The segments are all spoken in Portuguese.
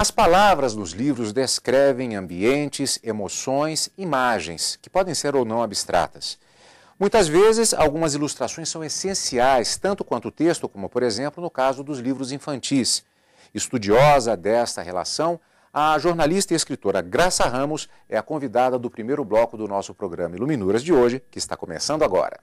As palavras nos livros descrevem ambientes, emoções, imagens, que podem ser ou não abstratas. Muitas vezes, algumas ilustrações são essenciais, tanto quanto o texto, como, por exemplo, no caso dos livros infantis. Estudiosa desta relação, a jornalista e escritora Graça Ramos é a convidada do primeiro bloco do nosso programa Iluminuras de hoje, que está começando agora.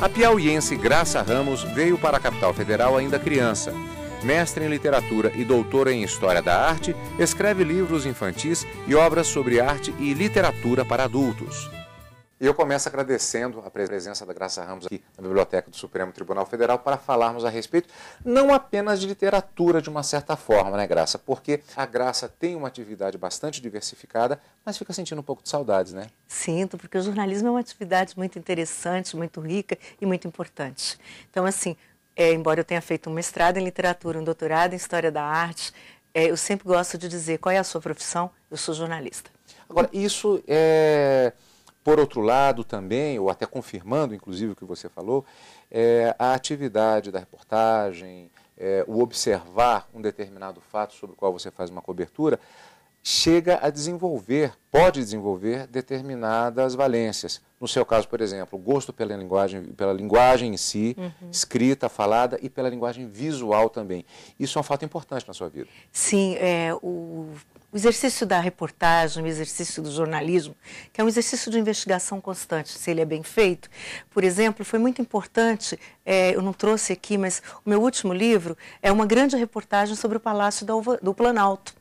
A piauiense Graça Ramos veio para a capital federal ainda criança. Mestre em literatura e doutora em história da arte, escreve livros infantis e obras sobre arte e literatura para adultos. E eu começo agradecendo a presença da Graça Ramos aqui na Biblioteca do Supremo Tribunal Federal para falarmos a respeito não apenas de literatura de uma certa forma, né, Graça? Porque a Graça tem uma atividade bastante diversificada, mas fica sentindo um pouco de saudades, né? Sinto, porque o jornalismo é uma atividade muito interessante, muito rica e muito importante. Então, assim, é, embora eu tenha feito um mestrado em literatura, um doutorado em história da arte, é, eu sempre gosto de dizer qual é a sua profissão, eu sou jornalista. Agora, isso é por outro lado, também, ou até confirmando, inclusive, o que você falou, é, a atividade da reportagem, é, o observar um determinado fato sobre o qual você faz uma cobertura, chega a desenvolver, pode desenvolver determinadas valências. No seu caso, por exemplo, gosto pela linguagem, pela linguagem em si, uhum. escrita, falada e pela linguagem visual também. Isso é um fato importante na sua vida. Sim, é, o exercício da reportagem, o exercício do jornalismo, que é um exercício de investigação constante, se ele é bem feito. Por exemplo, foi muito importante, é, eu não trouxe aqui, mas o meu último livro é uma grande reportagem sobre o Palácio do Planalto.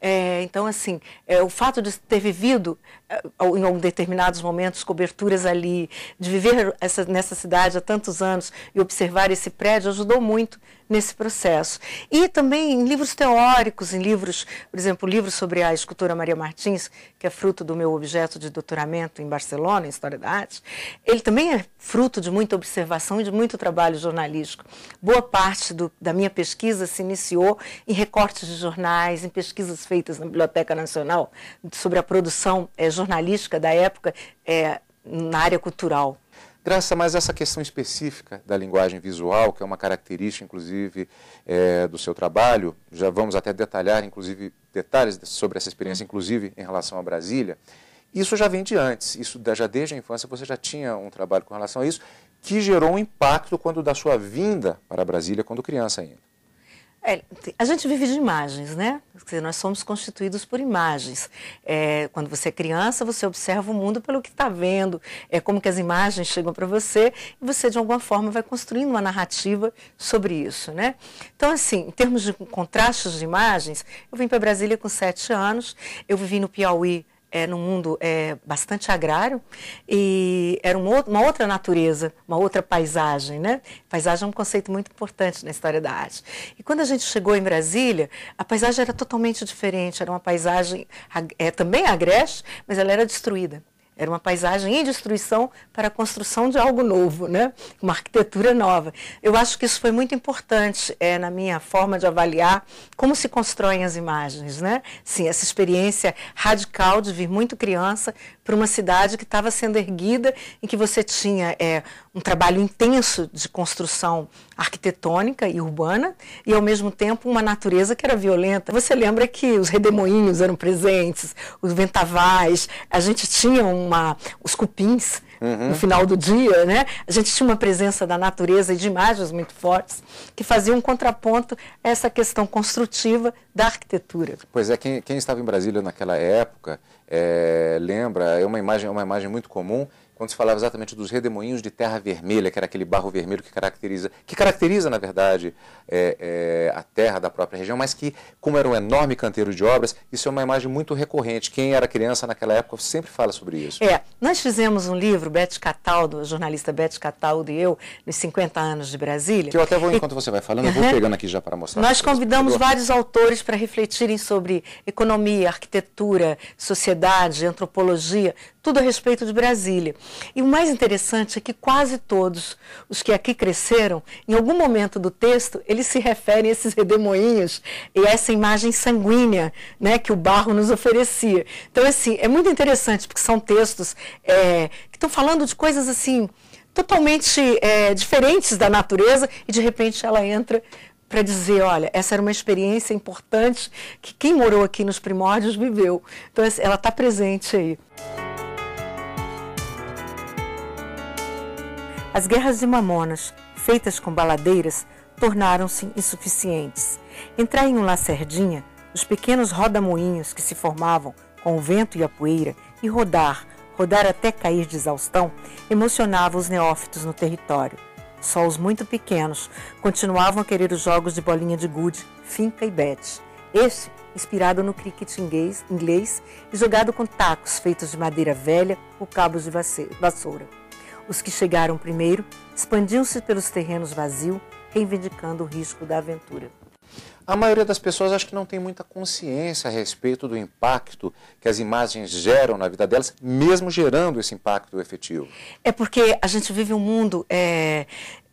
É, então, assim, é, o fato de ter vivido é, em determinados momentos coberturas ali, de viver essa, nessa cidade há tantos anos e observar esse prédio ajudou muito nesse processo. E também em livros teóricos, em livros, por exemplo, livro sobre a escultura Maria Martins, que é fruto do meu objeto de doutoramento em Barcelona, em História da Arte, ele também é fruto de muita observação e de muito trabalho jornalístico. Boa parte do, da minha pesquisa se iniciou em recortes de jornais, em pesquisas feitas na Biblioteca Nacional sobre a produção é, jornalística da época é, na área cultural. Graça, mas essa questão específica da linguagem visual, que é uma característica, inclusive, é, do seu trabalho, já vamos até detalhar, inclusive, detalhes sobre essa experiência, inclusive, em relação a Brasília, isso já vem de antes, isso já desde a infância você já tinha um trabalho com relação a isso, que gerou um impacto quando da sua vinda para Brasília, quando criança ainda. É, a gente vive de imagens, né? Dizer, nós somos constituídos por imagens. É, quando você é criança, você observa o mundo pelo que está vendo, é como que as imagens chegam para você e você, de alguma forma, vai construindo uma narrativa sobre isso, né? Então, assim, em termos de contrastes de imagens, eu vim para Brasília com sete anos, eu vivi no Piauí é, no mundo é, bastante agrário e era uma outra natureza, uma outra paisagem, né? Paisagem é um conceito muito importante na história da arte. E quando a gente chegou em Brasília, a paisagem era totalmente diferente, era uma paisagem é, também agreste, mas ela era destruída. Era uma paisagem em destruição para a construção de algo novo, né? uma arquitetura nova. Eu acho que isso foi muito importante é, na minha forma de avaliar como se constroem as imagens. Né? Sim, essa experiência radical de vir muito criança para uma cidade que estava sendo erguida, em que você tinha é, um trabalho intenso de construção arquitetônica e urbana, e ao mesmo tempo uma natureza que era violenta. Você lembra que os redemoinhos eram presentes, os ventavais, a gente tinha um uma, os cupins uhum. no final do dia, né? A gente tinha uma presença da natureza e de imagens muito fortes que faziam um contraponto a essa questão construtiva da arquitetura. Pois é, quem, quem estava em Brasília naquela época é, lembra, é uma imagem, é uma imagem muito comum quando se falava exatamente dos redemoinhos de terra vermelha, que era aquele barro vermelho que caracteriza, que caracteriza, na verdade, é, é, a terra da própria região, mas que, como era um enorme canteiro de obras, isso é uma imagem muito recorrente. Quem era criança naquela época sempre fala sobre isso. É, nós fizemos um livro, Beth Cataldo, a jornalista Beth Cataldo e eu, nos 50 anos de Brasília. Que eu até vou, enquanto e... você vai falando, eu vou pegando aqui já para mostrar. Nós convidamos vários autores para refletirem sobre economia, arquitetura, sociedade, antropologia, tudo a respeito de Brasília. E o mais interessante é que quase todos os que aqui cresceram, em algum momento do texto, eles se referem a esses redemoinhos e a essa imagem sanguínea né, que o barro nos oferecia. Então, assim, é muito interessante, porque são textos é, que estão falando de coisas assim totalmente é, diferentes da natureza e de repente ela entra para dizer, olha, essa era uma experiência importante que quem morou aqui nos primórdios viveu. Então ela está presente aí. As guerras de mamonas, feitas com baladeiras, tornaram-se insuficientes. Entrar em um lacerdinha, os pequenos rodamoinhos que se formavam com o vento e a poeira, e rodar, rodar até cair de exaustão, emocionava os neófitos no território. Só os muito pequenos continuavam a querer os jogos de bolinha de gude, finca e bete. Este, inspirado no cricket inglês, inglês e jogado com tacos feitos de madeira velha ou cabos de vassoura. Os que chegaram primeiro expandiam se pelos terrenos vazios, reivindicando o risco da aventura. A maioria das pessoas acho que não tem muita consciência a respeito do impacto que as imagens geram na vida delas, mesmo gerando esse impacto efetivo. É porque a gente vive um mundo é,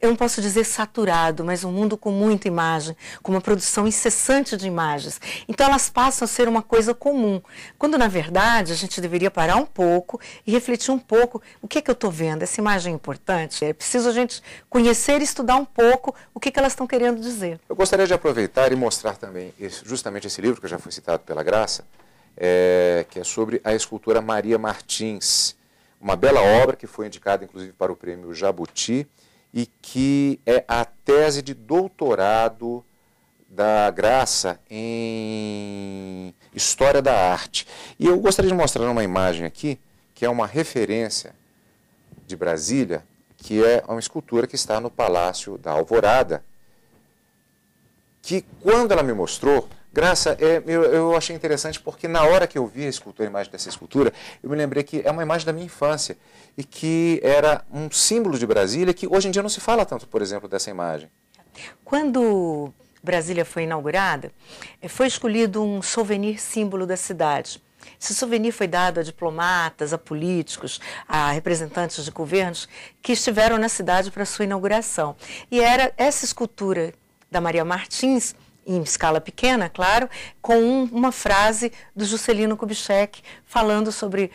eu não posso dizer saturado, mas um mundo com muita imagem, com uma produção incessante de imagens. Então elas passam a ser uma coisa comum, quando na verdade a gente deveria parar um pouco e refletir um pouco o que é que eu estou vendo, essa imagem é importante. É preciso a gente conhecer e estudar um pouco o que, é que elas estão querendo dizer. Eu gostaria de aproveitar e mostrar também justamente esse livro que já foi citado pela Graça, é, que é sobre a escultora Maria Martins. Uma bela obra que foi indicada, inclusive, para o prêmio Jabuti e que é a tese de doutorado da Graça em História da Arte. E eu gostaria de mostrar uma imagem aqui, que é uma referência de Brasília, que é uma escultura que está no Palácio da Alvorada, que quando ela me mostrou, Graça, é, eu, eu, achei interessante porque na hora que eu vi a escultura, a imagem dessa escultura, eu me lembrei que é uma imagem da minha infância e que era um símbolo de Brasília que hoje em dia não se fala tanto, por exemplo, dessa imagem. Quando Brasília foi inaugurada, eh, foi escolhido um souvenir símbolo da cidade. Esse souvenir foi dado a diplomatas, a políticos, a representantes de governos que estiveram na cidade para sua inauguração. E era essa escultura da Maria Martins em escala pequena, claro, com um, uma frase do Juscelino Kubitschek falando sobre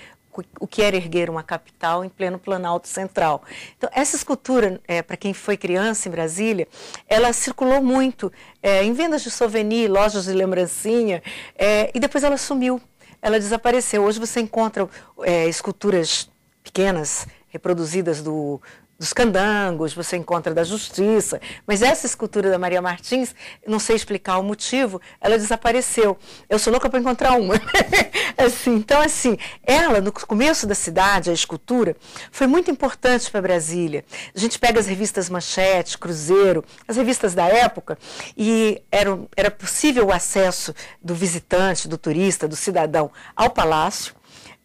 o que era erguer uma capital em pleno Planalto Central. Então, essa escultura, é, para quem foi criança em Brasília, ela circulou muito é, em vendas de souvenir, lojas de lembrancinha, é, e depois ela sumiu, ela desapareceu. Hoje você encontra é, esculturas pequenas, reproduzidas do, dos candangos, você encontra da justiça, mas essa escultura da Maria Martins, não sei explicar o motivo, ela desapareceu. Eu sou louca para encontrar uma. assim, então, assim, ela, no começo da cidade, a escultura, foi muito importante para Brasília. A gente pega as revistas Manchete, Cruzeiro, as revistas da época, e era, era possível o acesso do visitante, do turista, do cidadão ao palácio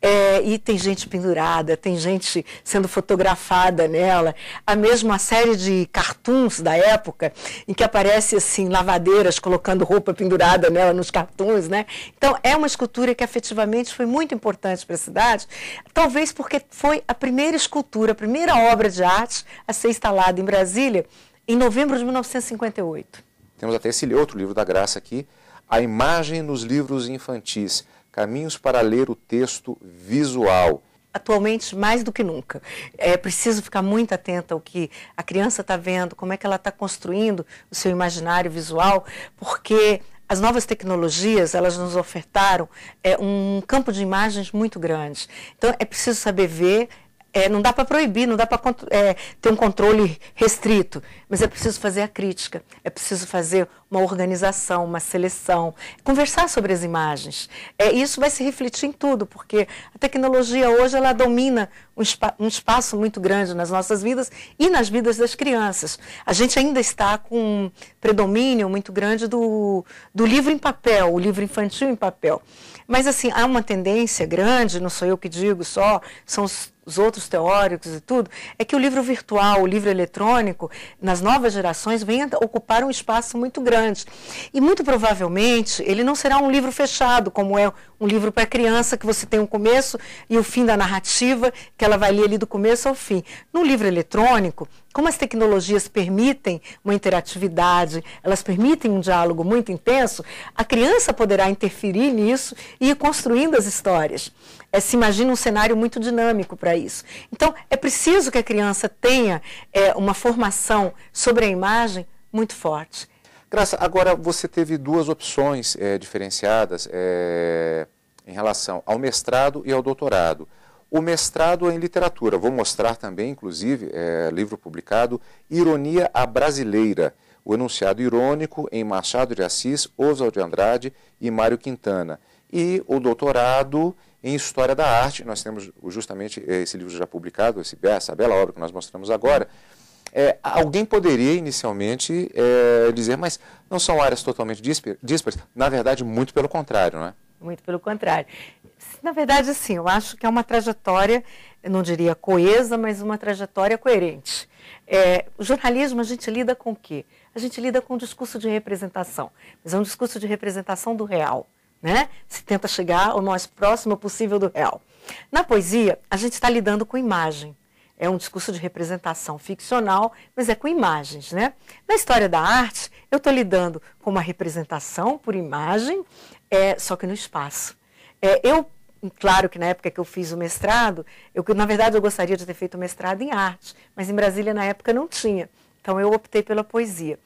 é, e tem gente pendurada, tem gente sendo fotografada nela. Há mesmo uma série de cartoons da época em que aparece assim lavadeiras colocando roupa pendurada nela nos cartoons, né? Então é uma escultura que afetivamente foi muito importante para a cidade, talvez porque foi a primeira escultura, a primeira obra de arte a ser instalada em Brasília em novembro de 1958. Temos até esse outro livro da Graça aqui, A Imagem nos Livros Infantis, caminhos para ler o texto visual. Atualmente, mais do que nunca. É preciso ficar muito atenta ao que a criança está vendo, como é que ela está construindo o seu imaginário visual, porque as novas tecnologias elas nos ofertaram é, um campo de imagens muito grande. Então é preciso saber ver. É, não dá para proibir, não dá para é, ter um controle restrito, mas é preciso fazer a crítica, é preciso fazer uma organização, uma seleção, conversar sobre as imagens. É, isso vai se refletir em tudo, porque a tecnologia hoje ela domina um, um espaço muito grande nas nossas vidas e nas vidas das crianças. A gente ainda está com um predomínio muito grande do, do livro em papel, o livro infantil em papel. Mas assim, há uma tendência grande, não sou eu que digo só, são os, os outros teóricos e tudo, é que o livro virtual, o livro eletrônico, nas novas gerações venham ocupar um espaço muito grande. E muito provavelmente ele não será um livro fechado, como é um livro para criança, que você tem um começo e o fim da narrativa, que ela vai ler ali do começo ao fim. No livro eletrônico, como as tecnologias permitem uma interatividade, elas permitem um diálogo muito intenso, a criança poderá interferir nisso e ir construindo as histórias. É, se imagina um cenário muito dinâmico para isso. Então, é preciso que a criança tenha é, uma formação sobre a imagem muito forte. Graça, agora você teve duas opções é, diferenciadas é, em relação ao mestrado e ao doutorado. O mestrado é em literatura, vou mostrar também, inclusive, é, livro publicado, Ironia a Brasileira, o enunciado irônico em Machado de Assis, Oswald de Andrade e Mário Quintana. E o doutorado em História da Arte, nós temos justamente esse livro já publicado, essa bela obra que nós mostramos agora, é, alguém poderia inicialmente é, dizer, mas não são áreas totalmente díspares? Na verdade, muito pelo contrário, não é? Muito pelo contrário. Na verdade, sim, eu acho que é uma trajetória, não diria coesa, mas uma trajetória coerente. É, o jornalismo, a gente lida com o quê? A gente lida com o discurso de representação, mas é um discurso de representação do real, né? Se tenta chegar o mais próximo possível do real. Na poesia, a gente está lidando com imagem é um discurso de representação ficcional, mas é com imagens, né? Na história da arte, eu estou lidando com uma representação por imagem, é, só que no espaço. É, eu, claro que na época que eu fiz o mestrado, eu, na verdade eu gostaria de ter feito o mestrado em arte, mas em Brasília na época não tinha, então eu optei pela poesia.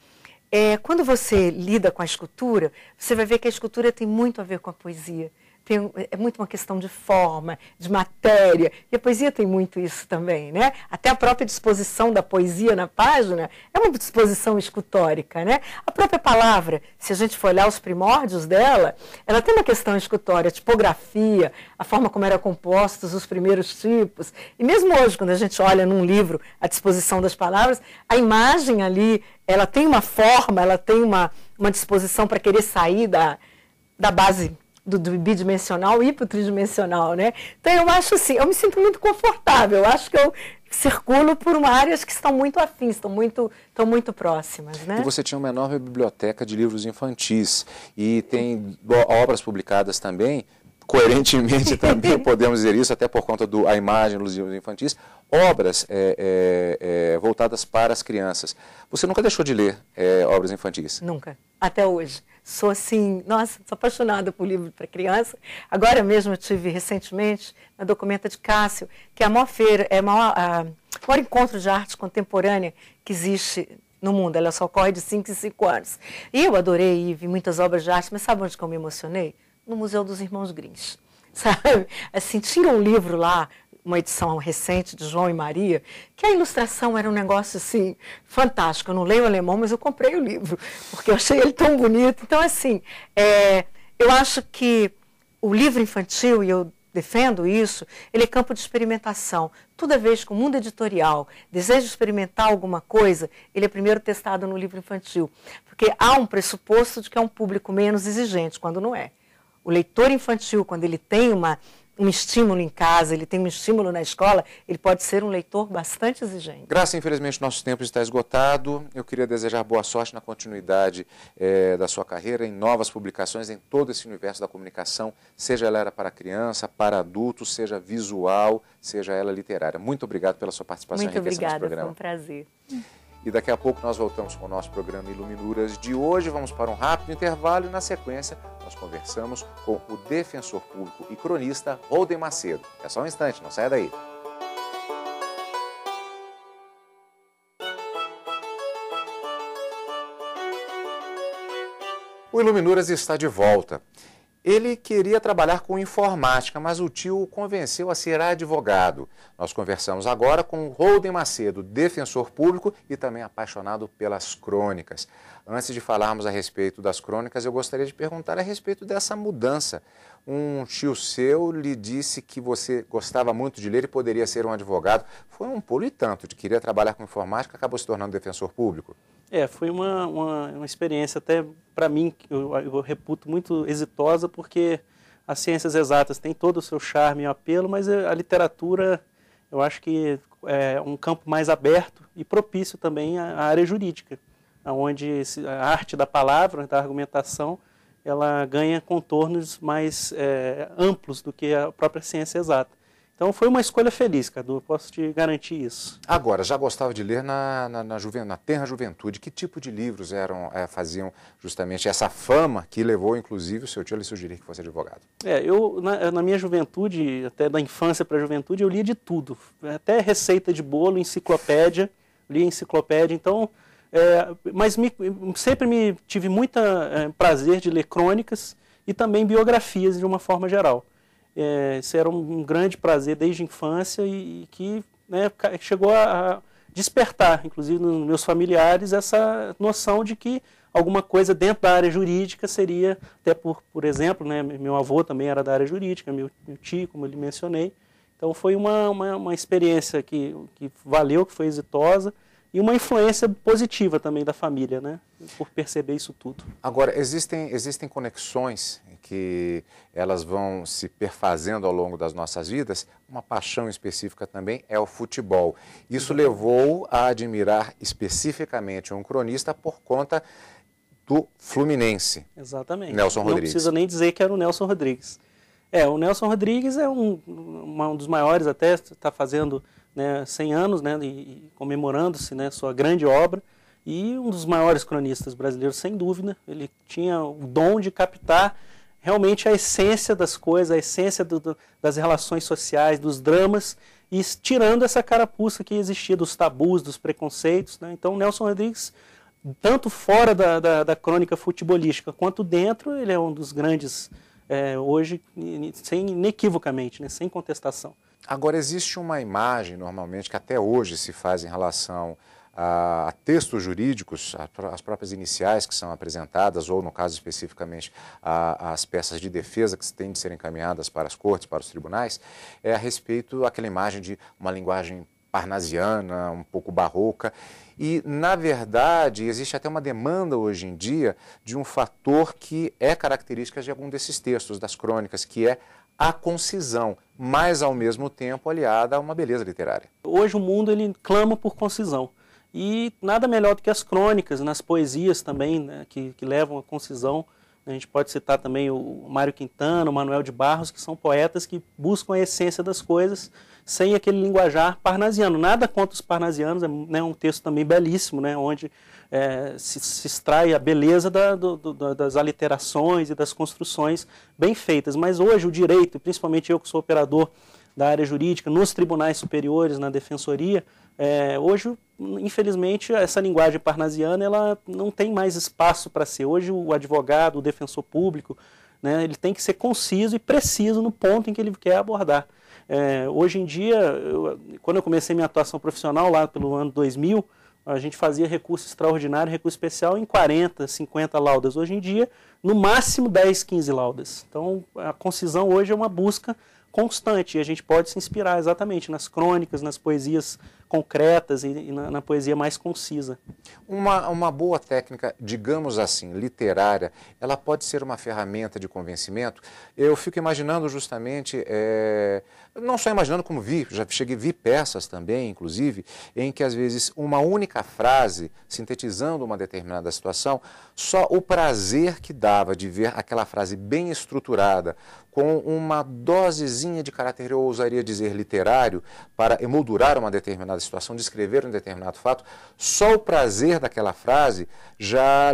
É, quando você lida com a escultura, você vai ver que a escultura tem muito a ver com a poesia. Tem, é muito uma questão de forma, de matéria. E a poesia tem muito isso também, né? Até a própria disposição da poesia na página é uma disposição escultórica, né? A própria palavra, se a gente for olhar os primórdios dela, ela tem uma questão escultória, a tipografia, a forma como eram compostos os primeiros tipos. E mesmo hoje, quando a gente olha num livro a disposição das palavras, a imagem ali, ela tem uma forma, ela tem uma, uma disposição para querer sair da, da base do, do bidimensional e para o tridimensional, né? Então eu acho assim, eu me sinto muito confortável, eu acho que eu circulo por áreas que estão muito afins, estão muito, estão muito próximas, né? E você tinha uma enorme biblioteca de livros infantis e tem obras publicadas também coerentemente também podemos dizer isso, até por conta da imagem dos livros infantis, obras é, é, é, voltadas para as crianças. Você nunca deixou de ler é, obras infantis? Nunca, até hoje. Sou assim, nossa, sou apaixonada por livro para criança. Agora mesmo eu tive recentemente na Documenta de Cássio, que é a maior feira, é a maior, a maior encontro de arte contemporânea que existe no mundo. Ela só ocorre de 5 em 5 anos. E eu adorei e vi muitas obras de arte, mas sabe onde que eu me emocionei? no Museu dos Irmãos Grins, sabe? Assim, tinha um livro lá, uma edição recente de João e Maria, que a ilustração era um negócio assim fantástico. Eu não leio alemão, mas eu comprei o livro porque eu achei ele tão bonito. Então, assim, é, eu acho que o livro infantil e eu defendo isso, ele é campo de experimentação. Toda vez que o mundo editorial deseja experimentar alguma coisa, ele é primeiro testado no livro infantil, porque há um pressuposto de que é um público menos exigente, quando não é. O leitor infantil, quando ele tem uma, um estímulo em casa, ele tem um estímulo na escola, ele pode ser um leitor bastante exigente. Graça, infelizmente, nosso tempo está esgotado. Eu queria desejar boa sorte na continuidade eh, da sua carreira, em novas publicações, em todo esse universo da comunicação, seja ela era para criança, para adulto, seja visual, seja ela literária. Muito obrigado pela sua participação Muito obrigada, foi um prazer. E daqui a pouco nós voltamos com o nosso programa Iluminuras de hoje. Vamos para um rápido intervalo e, na sequência, nós conversamos com o defensor público e cronista Holden Macedo. É só um instante, não saia daí. O Iluminuras está de volta. Ele queria trabalhar com informática, mas o tio o convenceu a ser advogado. Nós conversamos agora com Holden Macedo, defensor público e também apaixonado pelas crônicas. Antes de falarmos a respeito das crônicas, eu gostaria de perguntar a respeito dessa mudança. Um tio seu lhe disse que você gostava muito de ler e poderia ser um advogado. Foi um pulo e tanto de querer trabalhar com informática, acabou se tornando defensor público. É, foi uma, uma, uma experiência até para mim, eu, eu reputo muito exitosa, porque as ciências exatas têm todo o seu charme e apelo, mas a literatura eu acho que é um campo mais aberto e propício também à área jurídica, onde a arte da palavra, da argumentação, ela ganha contornos mais é, amplos do que a própria ciência exata. Então foi uma escolha feliz, Cadu, eu posso te garantir isso. Agora, já gostava de ler na, na, na, juven, na tenra juventude. Que tipo de livros eram é, faziam justamente essa fama que levou, inclusive, o seu tio a lhe sugerir que fosse advogado? É, eu, na, na minha juventude, até da infância para a juventude, eu lia de tudo. Até receita de bolo, enciclopédia, lia enciclopédia. Então, é, mas me, sempre me tive muito é, prazer de ler crônicas e também biografias de uma forma geral. É, isso era um, grande prazer desde a infância e, e que né, chegou a, despertar, inclusive nos meus familiares, essa noção de que alguma coisa dentro da área jurídica seria, até por, por exemplo, né, meu avô também era da área jurídica, meu, meu tio, como eu lhe mencionei. Então foi uma, uma, uma experiência que, que valeu, que foi exitosa e uma influência positiva também da família, né? Por perceber isso tudo. Agora, existem, existem conexões que elas vão se perfazendo ao longo das nossas vidas. Uma paixão específica também é o futebol. Isso levou a admirar especificamente um cronista por conta do Fluminense. Exatamente. Nelson Rodrigues. Não precisa nem dizer que era o Nelson Rodrigues. É, o Nelson Rodrigues é um, um dos maiores até, está fazendo né, 100 anos, né, e, comemorando-se né, sua grande obra, e um dos maiores cronistas brasileiros, sem dúvida. Ele tinha o dom de captar realmente a essência das coisas, a essência do, do, das relações sociais, dos dramas, e tirando essa carapuça que existia dos tabus, dos preconceitos. Né? Então, Nelson Rodrigues, tanto fora da, da, da crônica futebolística quanto dentro, ele é um dos grandes é, hoje sem, inequivocamente, né, sem contestação. Agora, existe uma imagem, normalmente, que até hoje se faz em relação a, textos jurídicos, as próprias iniciais que são apresentadas, ou no caso especificamente a, as peças de defesa que têm de ser encaminhadas para as cortes, para os tribunais, é a respeito daquela imagem de uma linguagem parnasiana, um pouco barroca. E, na verdade, existe até uma demanda hoje em dia de um fator que é característica de algum desses textos, das crônicas, que é a concisão, mas ao mesmo tempo aliada a uma beleza literária. Hoje o mundo ele clama por concisão. E nada melhor do que as crônicas, nas poesias também, né, que, que levam a concisão. A gente pode citar também o Mário Quintana, o Manuel de Barros, que são poetas que buscam a essência das coisas sem aquele linguajar parnasiano. Nada contra os parnasianos, é né, um texto também belíssimo, né, onde é, se, se, extrai a beleza da, do, do, das aliterações e das construções bem feitas. Mas hoje o direito, principalmente eu que sou operador da área jurídica, nos tribunais superiores, na defensoria, é, hoje, infelizmente, essa linguagem parnasiana ela não tem mais espaço para ser. Hoje, o advogado, o defensor público, né, ele tem que ser conciso e preciso no ponto em que ele quer abordar. É, hoje em dia, eu, quando eu comecei minha atuação profissional lá pelo ano 2000, a gente fazia recurso extraordinário, recurso especial em 40, 50 laudas. Hoje em dia, no máximo 10, 15 laudas. Então, a concisão hoje é uma busca constante e a gente pode se inspirar exatamente nas crônicas, nas poesias concretas e, e na, na, poesia mais concisa. Uma, uma boa técnica, digamos assim, literária, ela pode ser uma ferramenta de convencimento? Eu fico imaginando justamente é, não só imaginando como vi, já cheguei vi peças também, inclusive, em que às vezes uma única frase sintetizando uma determinada situação, só o prazer que dava de ver aquela frase bem estruturada, com uma dosezinha de caráter, eu ousaria dizer, literário, para emoldurar uma determinada situação, descrever um determinado fato, só o prazer daquela frase já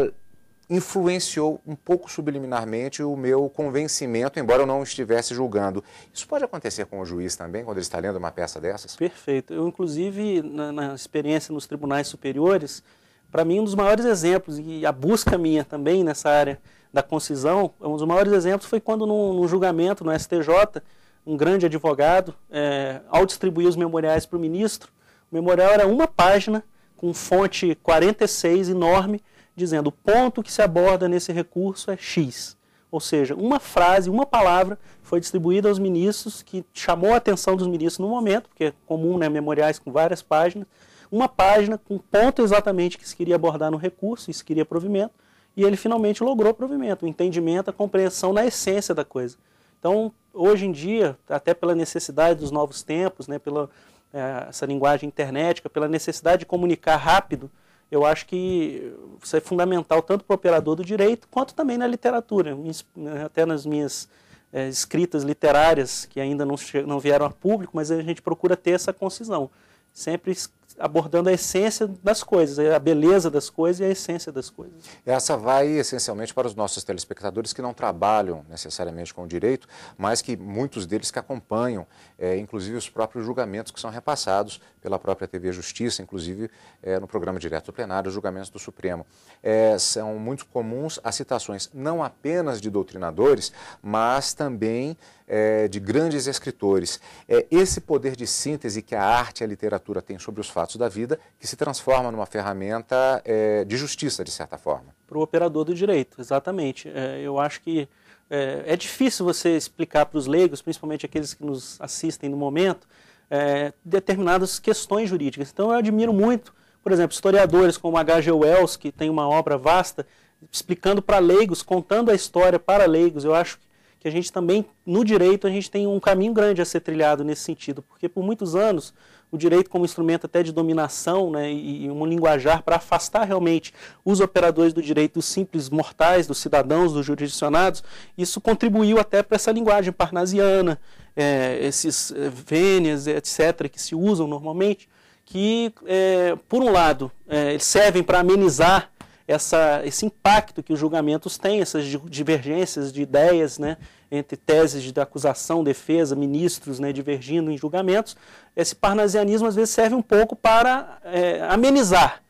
influenciou um pouco subliminarmente o meu convencimento, embora eu não estivesse julgando. Isso pode acontecer com o juiz também, quando ele está lendo uma peça dessas? Perfeito. Eu, inclusive, na, na experiência nos tribunais superiores, para mim, um dos maiores exemplos, e a busca minha também nessa área da concisão, um dos maiores exemplos foi quando, num, num julgamento no STJ, um grande advogado, é, ao distribuir os memoriais para o ministro, o memorial era uma página com fonte 46 enorme, dizendo o ponto que se aborda nesse recurso é X. Ou seja, uma frase, uma palavra foi distribuída aos ministros que chamou a atenção dos ministros no momento, porque é comum, né, memoriais com várias páginas, uma página com ponto exatamente que se queria abordar no recurso, se queria provimento, e ele finalmente logrou provimento, o entendimento, a compreensão na essência da coisa. Então, hoje em dia, até pela necessidade dos novos tempos, né, pela é, essa linguagem internética, pela necessidade de comunicar rápido, eu acho que isso é fundamental tanto para o operador do direito quanto também na literatura, né, até nas minhas é, escritas literárias que ainda não, não vieram a público, mas a gente procura ter essa concisão, sempre abordando a essência das coisas, a beleza das coisas e a essência das coisas. Essa vai essencialmente para os nossos telespectadores que não trabalham necessariamente com o direito, mas que muitos deles que acompanham, é, inclusive os próprios julgamentos que são repassados pela própria TV Justiça, inclusive é, no programa direto do plenário, julgamentos do Supremo. É, são muito comuns as citações não apenas de doutrinadores, mas também é, de grandes escritores. É esse poder de síntese que a arte e a literatura têm sobre os fatos da vida que se transforma numa ferramenta é, de justiça, de certa forma. Para o operador do direito, exatamente. É, eu acho que é, é difícil você explicar para os leigos, principalmente aqueles que nos assistem no momento, é, determinadas questões jurídicas. Então eu admiro muito, por exemplo, historiadores como H.G. Wells, que tem uma obra vasta, explicando para leigos, contando a história para leigos. Eu acho que a gente também, no direito, a gente tem um caminho grande a ser trilhado nesse sentido, porque por muitos anos o direito como instrumento até de dominação né, e, um linguajar para afastar realmente os operadores do direito dos simples mortais, dos cidadãos, dos jurisdicionados, isso contribuiu até para essa linguagem parnasiana, é, esses é, vênias, etc., que se usam normalmente, que, é, por um lado, é, servem para amenizar essa, esse impacto que os julgamentos têm, essas divergências de ideias, né? entre teses da acusação, defesa, ministros né, divergindo em julgamentos, esse parnasianismo às vezes serve um pouco para é, amenizar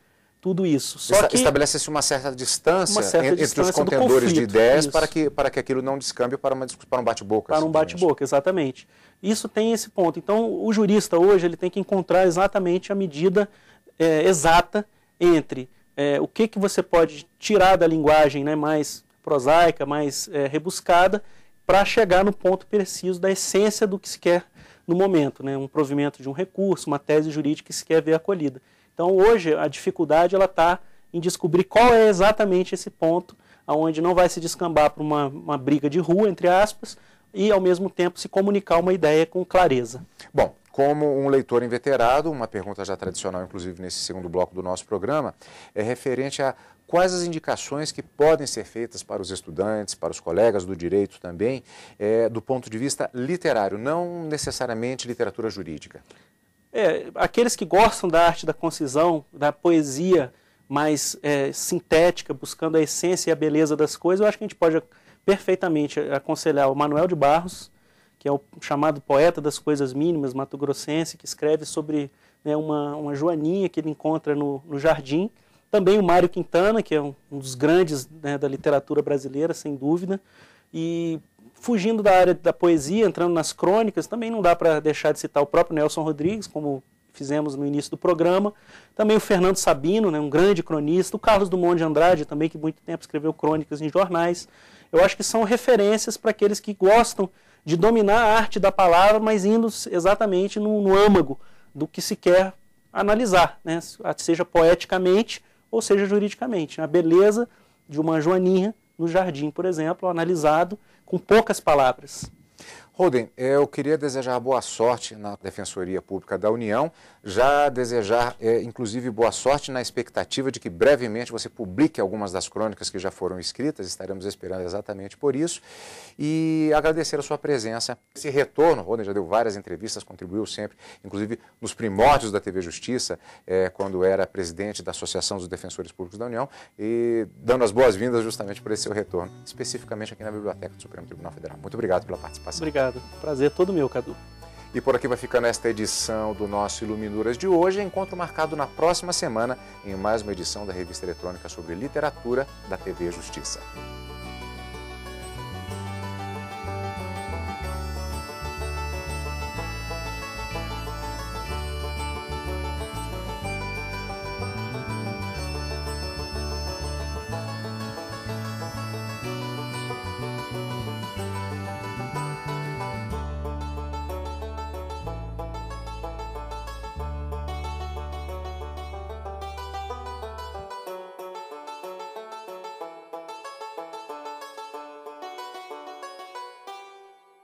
tudo isso. Só que estabelece-se uma certa distância uma certa entre distância os contendores conflito, de ideias para que, para que aquilo não descambe para, uma, para um bate-boca. Para um bate-boca, exatamente. Isso tem esse ponto. Então, o jurista hoje ele tem que encontrar exatamente a medida é, exata entre é, o que, que você pode tirar da linguagem né, mais prosaica, mais é, rebuscada para chegar no ponto preciso da essência do que se quer no momento, né? um provimento de um recurso, uma tese jurídica que se quer ver acolhida. Então hoje a dificuldade ela está em descobrir qual é exatamente esse ponto aonde não vai se descambar para uma, uma briga de rua, entre aspas, e ao mesmo tempo se comunicar uma ideia com clareza. Bom, como um leitor inveterado, uma pergunta já tradicional, inclusive, nesse segundo bloco do nosso programa, é referente a quais as indicações que podem ser feitas para os estudantes, para os colegas do direito também, é, do ponto de vista literário, não necessariamente literatura jurídica? É, aqueles que gostam da arte da concisão, da poesia mais é, sintética, buscando a essência e a beleza das coisas, eu acho que a gente pode perfeitamente aconselhar o Manuel de Barros, que é o chamado poeta das coisas mínimas, mato-grossense, que escreve sobre né, uma, uma joaninha que ele encontra no, no jardim, também o Mário Quintana, que é um, um dos grandes né, da literatura brasileira, sem dúvida. E fugindo da área da poesia, entrando nas crônicas, também não dá para deixar de citar o próprio Nelson Rodrigues, como fizemos no início do programa. Também o Fernando Sabino, né, um grande cronista. O Carlos Dumont de Andrade, também, que muito tempo escreveu crônicas em jornais. Eu acho que são referências para aqueles que gostam de dominar a arte da palavra, mas indo exatamente no, no âmago do que se quer analisar, né? seja poeticamente ou seja, juridicamente. A beleza de uma joaninha no jardim, por exemplo, analisado com poucas palavras. Holden, eu queria desejar boa sorte na Defensoria Pública da União, já desejar, é, inclusive, boa sorte na expectativa de que brevemente você publique algumas das crônicas que já foram escritas, estaremos esperando exatamente por isso, e agradecer a sua presença. Esse retorno, Holden já deu várias entrevistas, contribuiu sempre, inclusive nos primórdios da TV Justiça, é, quando era presidente da Associação dos Defensores Públicos da União, e dando as boas-vindas justamente por esse seu retorno, especificamente aqui na Biblioteca do Supremo Tribunal Federal. Muito obrigado pela participação. Obrigado obrigado. Prazer todo meu, Cadu. E por aqui vai ficando esta edição do nosso Iluminuras de hoje. Encontro marcado na próxima semana em mais uma edição da revista eletrônica sobre literatura da TV Justiça.